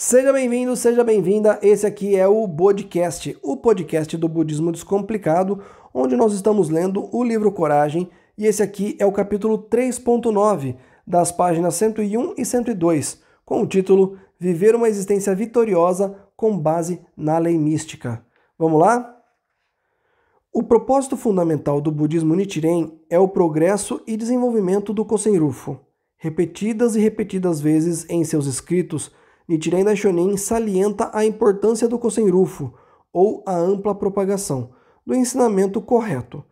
Seja bem-vindo, seja bem-vinda. Esse aqui é o podcast, o podcast do Budismo Descomplicado, onde nós estamos lendo o livro Coragem, e esse aqui é o capítulo 3.9, das páginas 101 e 102, com o título Viver uma existência vitoriosa com base na lei mística. Vamos lá? O propósito fundamental do budismo Nichiren é o progresso e desenvolvimento do Kosenrufo. Repetidas e repetidas vezes em seus escritos, Nichiren Daishonin salienta a importância do Kosenrufo, ou a ampla propagação, do ensinamento correto.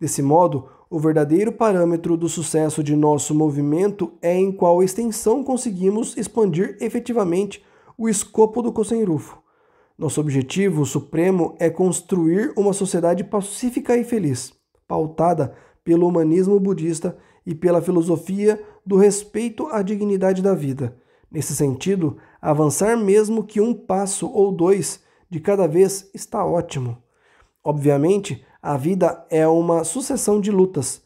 Desse modo, o verdadeiro parâmetro do sucesso de nosso movimento é em qual extensão conseguimos expandir efetivamente o escopo do Kosenrufo. Nosso objetivo supremo é construir uma sociedade pacífica e feliz, pautada pelo humanismo budista e pela filosofia do respeito à dignidade da vida Nesse sentido, avançar mesmo que um passo ou dois de cada vez está ótimo. Obviamente, a vida é uma sucessão de lutas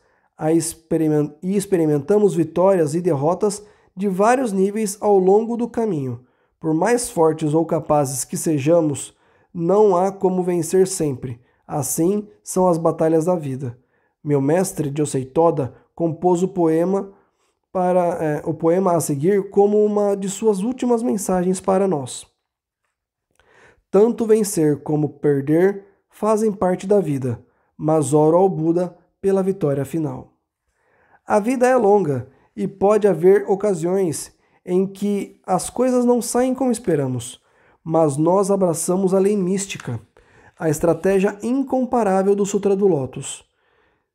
e experimentamos vitórias e derrotas de vários níveis ao longo do caminho. Por mais fortes ou capazes que sejamos, não há como vencer sempre. Assim são as batalhas da vida. Meu mestre Josei Toda compôs o poema para é, o poema a seguir como uma de suas últimas mensagens para nós. Tanto vencer como perder fazem parte da vida, mas oro ao Buda pela vitória final. A vida é longa e pode haver ocasiões em que as coisas não saem como esperamos, mas nós abraçamos a lei mística, a estratégia incomparável do Sutra do Lótus.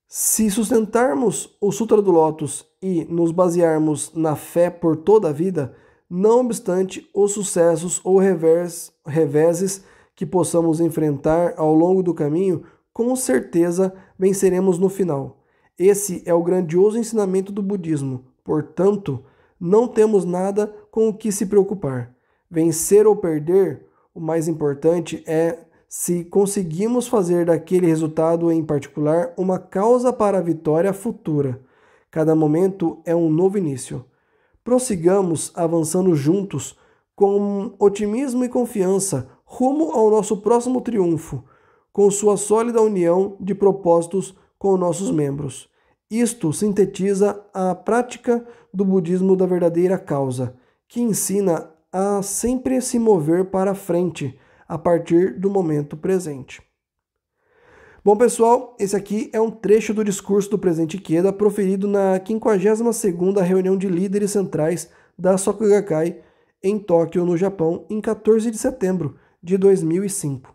Se sustentarmos o Sutra do Lótus e nos basearmos na fé por toda a vida, não obstante os sucessos ou revés, reveses que possamos enfrentar ao longo do caminho, com certeza venceremos no final. Esse é o grandioso ensinamento do budismo. Portanto, não temos nada com o que se preocupar. Vencer ou perder, o mais importante é se conseguimos fazer daquele resultado em particular uma causa para a vitória futura. Cada momento é um novo início. Prossigamos avançando juntos, com otimismo e confiança, rumo ao nosso próximo triunfo, com sua sólida união de propósitos com nossos membros. Isto sintetiza a prática do budismo da verdadeira causa, que ensina a sempre se mover para frente a partir do momento presente. Bom, pessoal, esse aqui é um trecho do discurso do presidente Ikeda proferido na 52ª reunião de líderes centrais da Sokugakai em Tóquio, no Japão, em 14 de setembro de 2005.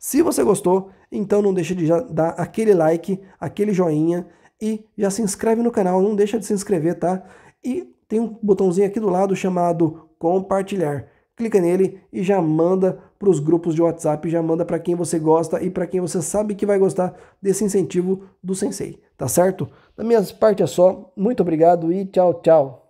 Se você gostou, então não deixe de dar aquele like, aquele joinha e já se inscreve no canal, não deixa de se inscrever, tá? E tem um botãozinho aqui do lado chamado compartilhar clica nele e já manda para os grupos de WhatsApp, já manda para quem você gosta e para quem você sabe que vai gostar desse incentivo do Sensei, tá certo? Da minha parte é só, muito obrigado e tchau, tchau!